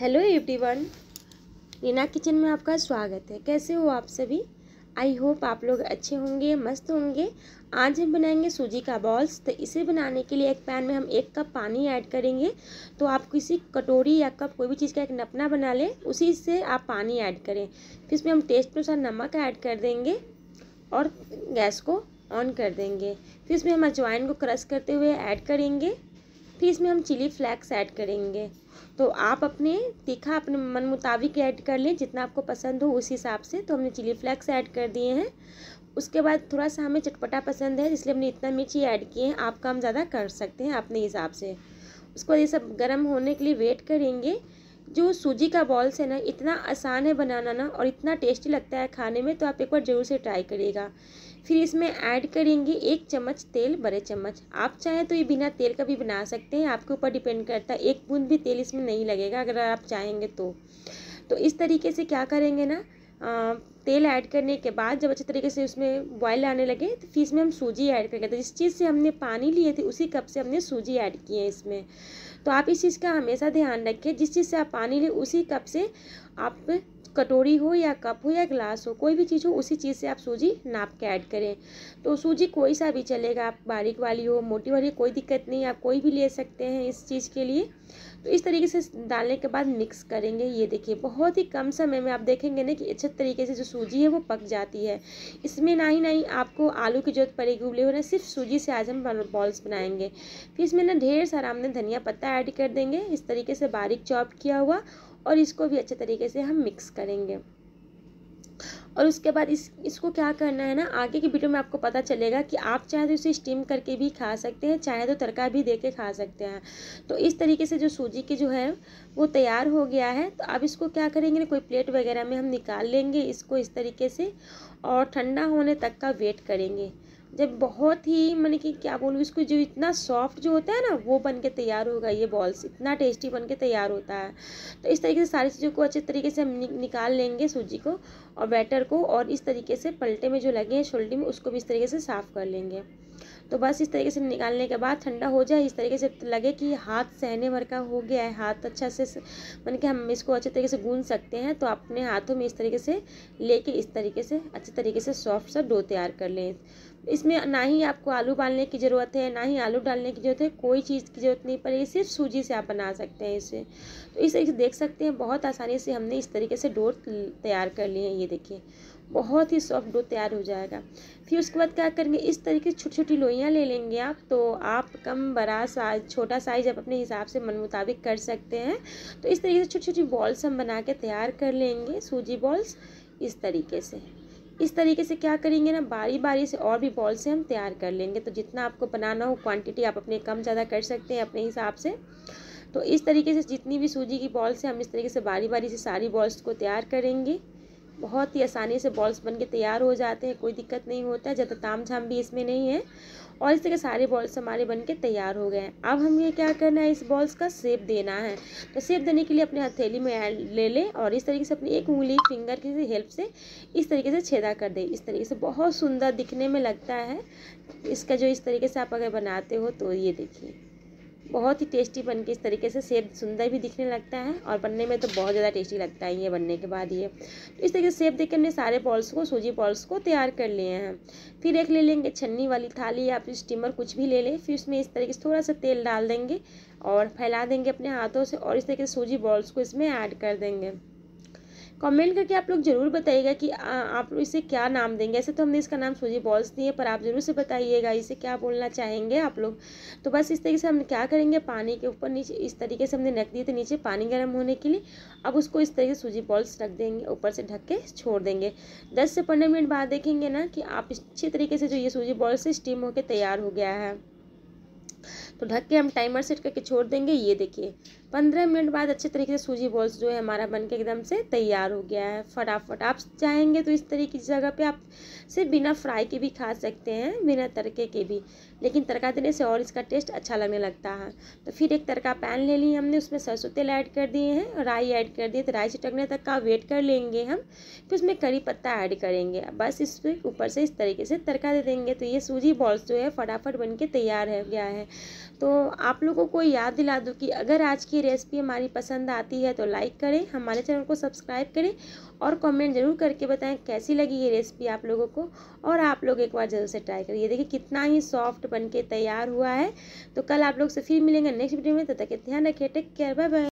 hello everyone Reena kitchen में आपका स्वागत है कैसे हो आप सभी आई होप आप लोग अच्छे होंगे मस्त होंगे आज हम बनाएंगे सूजी का बॉल्स तो इसे बनाने के लिए एक पैन में हम एक कप पानी ऐड करेंगे तो आप किसी कटोरी या कप कोई भी चीज़ का एक नपना बना लें उसी से आप पानी ऐड करें फिर इसमें हम टेस्ट के अनुसार नमक ऐड कर देंगे और गैस को ऑन कर देंगे फिर इसमें हम अजवाइन को क्रश करते हुए ऐड करेंगे फिर इसमें हम चिली फ्लैक्स ऐड करेंगे तो आप अपने तीखा अपने मन मुताबिक ऐड कर लें जितना आपको पसंद हो उस हिसाब से तो हमने चिली फ्लैक्स ऐड कर दिए हैं उसके बाद थोड़ा सा हमें चटपटा पसंद है इसलिए हमने इतना मिर्ची ऐड किए हैं आप कम ज़्यादा कर सकते हैं अपने हिसाब से उसको ये सब गर्म होने के लिए वेट करेंगे जो सूजी का बॉल्स है ना इतना आसान है बनाना ना और इतना टेस्टी लगता है खाने में तो आप एक बार ज़रूर से ट्राई करिएगा फिर इसमें ऐड करेंगे एक चम्मच तेल बड़े चम्मच आप चाहें तो ये बिना तेल का भी बना सकते हैं आपके ऊपर डिपेंड करता है एक बूंद भी तेल इसमें नहीं लगेगा अगर आप चाहेंगे तो तो इस तरीके से क्या करेंगे ना आ, तेल ऐड करने के बाद जब अच्छे तरीके से उसमें बॉयल आने लगे तो फिर इसमें हम सूजी ऐड करेंगे तो जिस चीज़ से हमने पानी लिए थे उसी कप से हमने सूजी ऐड की है इसमें तो आप इस चीज़ का हमेशा ध्यान रखें जिस चीज़ से आप पानी लें उसी कप से आप कटोरी हो या कप हो या ग्लास हो कोई भी चीज़ हो उसी चीज़ से आप सूजी नाप के ऐड करें तो सूजी कोई सा भी चलेगा आप बारीक वाली हो मोटी वाली कोई दिक्कत नहीं आप कोई भी ले सकते हैं इस चीज़ के लिए तो इस तरीके से डालने के बाद मिक्स करेंगे ये देखिए बहुत ही कम समय में आप देखेंगे ना कि अच्छे तरीके से जो सूजी है वो पक जाती है इसमें ना ही ना ही आपको आलू की जरूरत पड़ेगी उबले हुए ना सिर्फ सूजी से आज हम बॉल्स बनाएंगे फिर इसमें ना ढेर सारा हमने धनिया पत्ता ऐड कर देंगे इस तरीके से बारीक चॉप किया हुआ और इसको भी अच्छे तरीके से हम मिक्स करेंगे और उसके बाद इस इसको क्या करना है ना आगे की वीडियो में आपको पता चलेगा कि आप चाहे तो इसे स्टीम करके भी खा सकते हैं चाहे तो तड़का भी दे के खा सकते हैं तो इस तरीके से जो सूजी की जो है वो तैयार हो गया है तो अब इसको क्या करेंगे ना कोई प्लेट वगैरह में हम निकाल लेंगे इसको इस तरीके से और ठंडा होने तक का वेट करेंगे जब बहुत ही मैंने कि क्या बोलूँ इसको जो इतना सॉफ्ट जो होता है ना वो बन के तैयार होगा ये बॉल्स इतना टेस्टी बन के तैयार होता है तो इस तरीके से सारी चीज़ों को अच्छे तरीके से हम निकाल लेंगे सूजी को और बैटर को और इस तरीके से पलटे में जो लगे हैं शोल्डी में उसको भी इस तरीके से साफ़ कर लेंगे तो बस इस तरीके से निकालने के बाद ठंडा हो जाए इस तरीके से लगे कि हाथ सहने भर का हो गया है हाथ अच्छा से मान कि हम इसको अच्छे तरीके से गूंज सकते हैं तो अपने हाथों में इस तरीके से लेके इस तरीके से अच्छे तरीके से सॉफ्ट सा डो तैयार कर लें इसमें ना ही आपको आलू उबालने की ज़रूरत है ना ही आलू डालने की ज़रूरत है कोई चीज़ की ज़रूरत नहीं पड़ेगी सिर्फ सूजी से आप बना सकते हैं इसे तो इस तरीके से देख सकते हैं बहुत आसानी से हमने इस तरीके से डो तैयार कर लिए हैं ये देखिए बहुत ही सॉफ्ट डो तैयार हो जाएगा फिर उसके बाद क्या करेंगे इस तरीके से छोटी छोटी लोइयाँ ले लेंगे आप तो आप कम बड़ा साइज छोटा साइज आप अपने हिसाब से मन मुताबिक कर सकते हैं तो इस तरीके से छोटी छोटी बॉल्स हम बना के तैयार कर लेंगे सूजी बॉल्स इस तरीके से इस तरीके से क्या करेंगे ना बारी बारी से और भी बॉल से हम तैयार कर लेंगे तो जितना आपको बनाना हो क्वांटिटी आप अपने कम ज़्यादा कर सकते हैं अपने हिसाब से तो इस तरीके से जितनी भी सूजी की बॉल्स हैं हम इस तरीके से बारी बारी से सारी बॉल्स को तैयार करेंगे बहुत ही आसानी से बॉल्स बन के तैयार हो जाते हैं कोई दिक्कत नहीं होता है ज़्यादा ताम झाम भी इसमें नहीं है और इस तरह सारे बॉल्स हमारे बन के तैयार हो गए हैं अब हमें क्या करना है इस बॉल्स का सेप देना है तो सेप देने के लिए अपने हथेली में ले लें और इस तरीके से अपनी एक उंगली फिंगर की हेल्प से इस तरीके से छेदा कर दें इस तरीके से बहुत सुंदर दिखने में लगता है इसका जो इस तरीके से आप अगर बनाते हो तो ये देखिए बहुत ही टेस्टी बन के इस तरीके से सेब सुंदर भी दिखने लगता है और बनने में तो बहुत ज़्यादा टेस्टी लगता है ये बनने के बाद ये तो इस तरीके से सेब देखकर हमने सारे बॉल्स को सूजी बॉल्स को तैयार कर लिए हैं फिर एक ले लेंगे छन्नी वाली थाली या फिर स्टीमर कुछ भी ले लें फिर उसमें इस तरीके से थोड़ा सा तेल डाल देंगे और फैला देंगे अपने हाथों से और इस तरीके से सूजी बॉल्स को इसमें ऐड कर देंगे कमेंट करके आप लोग ज़रूर बताइएगा कि आ, आप इसे क्या नाम देंगे ऐसे तो हमने इसका नाम सूजी बॉल्स दिए पर आप ज़रूर से बताइएगा इसे क्या बोलना चाहेंगे आप लोग तो बस इस तरीके से हम क्या करेंगे पानी के ऊपर नीचे इस तरीके से हमने रख दिए थे नीचे पानी गर्म होने के लिए अब उसको इस तरीके से सूजी बॉल्स रख देंगे ऊपर से ढक के छोड़ देंगे दस से पंद्रह मिनट बाद देखेंगे ना कि आप अच्छे तरीके से जो ये सूजी बॉल्स है स्टीम होकर तैयार हो गया है तो ढक के हम टाइमर सेट करके छोड़ देंगे ये देखिए पंद्रह मिनट बाद अच्छे तरीके से सूजी बॉल्स जो है हमारा बन के एकदम से तैयार हो गया है फटाफट आप चाहेंगे तो इस तरीके की जगह पे आप सिर्फ बिना फ्राई के भी खा सकते हैं बिना तड़के के भी लेकिन तड़का देने से और इसका टेस्ट अच्छा लगने लगता है तो फिर एक तड़का पैन ले ली हमने उसमें सरसों तेल ऐड कर दिए हैं राई ऐड कर दिए तो राई चटकने तक का वेट कर लेंगे हम फिर उसमें करी पत्ता ऐड करेंगे बस इस ऊपर से इस तरीके से तड़का दे देंगे तो ये सूजी बॉल्स जो है फटाफट बन के तैयार हो गया है तो आप लोगों को याद दिला दूँ कि अगर आज की भी रेसिपी हमारी पसंद आती है तो लाइक करें हमारे चैनल को सब्सक्राइब करें और कमेंट ज़रूर करके बताएं कैसी लगी ये रेसिपी आप लोगों को और आप लोग एक बार ज़रूर से ट्राई करिए देखिए कितना ही सॉफ्ट बनके तैयार हुआ है तो कल आप लोग से फिर मिलेंगे नेक्स्ट वीडियो में तब तो तक ध्यान रखिए टेक केयर बाय बाय